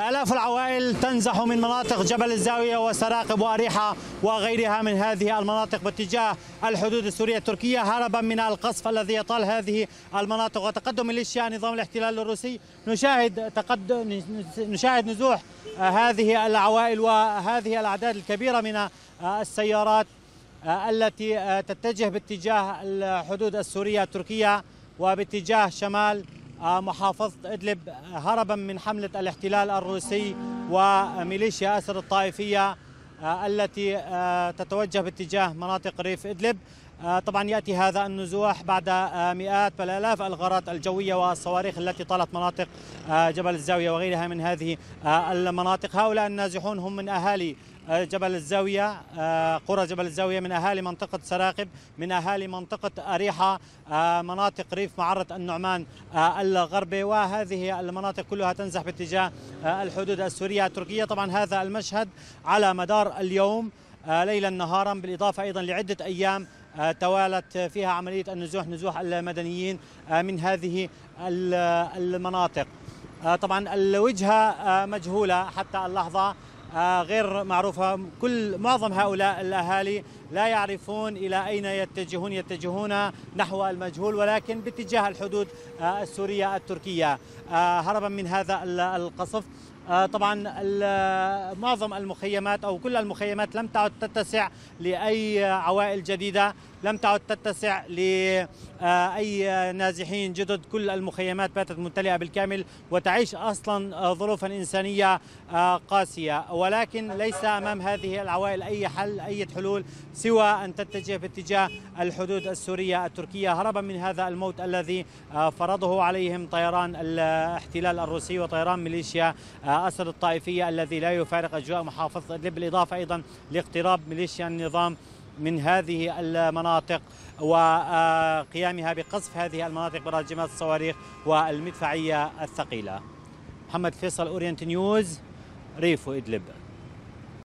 آلاف العوائل تنزح من مناطق جبل الزاوية وسراقب وأريحة وغيرها من هذه المناطق باتجاه الحدود السورية التركية هربا من القصف الذي يطال هذه المناطق وتقدم ميليشيا نظام الاحتلال الروسي نشاهد تقدم نشاهد نزوح هذه العوائل وهذه الأعداد الكبيرة من السيارات التي تتجه باتجاه الحدود السورية التركية وباتجاه شمال آه، محافظة إدلب آه، هربا من حملة الاحتلال الروسي وميليشيا أسر الطائفية آه، التي تتوجه باتجاه مناطق ريف إدلب آه، طبعا ياتي هذا النزوح بعد آه، مئات بل الاف الغارات الجويه والصواريخ التي طالت مناطق آه، جبل الزاويه وغيرها من هذه المناطق، هؤلاء النازحون هم من اهالي جبل الزاوية قرى جبل الزاوية من أهالي منطقة سراقب من أهالي منطقة أريحة مناطق ريف معرة النعمان الغربي وهذه المناطق كلها تنزح باتجاه الحدود السورية التركية طبعا هذا المشهد على مدار اليوم ليلا نهارا بالإضافة أيضا لعدة أيام آه، توالت فيها عملية النزوح نزوح المدنيين آه، من هذه المناطق آه، طبعا الوجهة مجهولة حتى اللحظة غير معروفة كل معظم هؤلاء الأهالي لا يعرفون إلى أين يتجهون يتجهون نحو المجهول ولكن باتجاه الحدود السورية التركية هربا من هذا القصف آه، طبعا معظم المخيمات او كل المخيمات لم تعد تتسع لاي عوائل جديده لم تعد تتسع لاي نازحين جدد كل المخيمات باتت ممتلئه بالكامل وتعيش اصلا ظروفا انسانيه آه، قاسيه ولكن ليس امام هذه العوائل اي حل اي حلول سوى ان تتجه باتجاه الحدود السوريه التركيه هربا من هذا الموت الذي آه، فرضه عليهم طيران الاحتلال الروسي وطيران ميليشيا أسد الطائفية الذي لا يفارق أجواء محافظة إدلب بالإضافة أيضا لاقتراب ميليشيا النظام من هذه المناطق وقيامها بقصف هذه المناطق براجمات الصواريخ والمدفعية الثقيلة محمد فيصل أورينت نيوز ريفو إدلب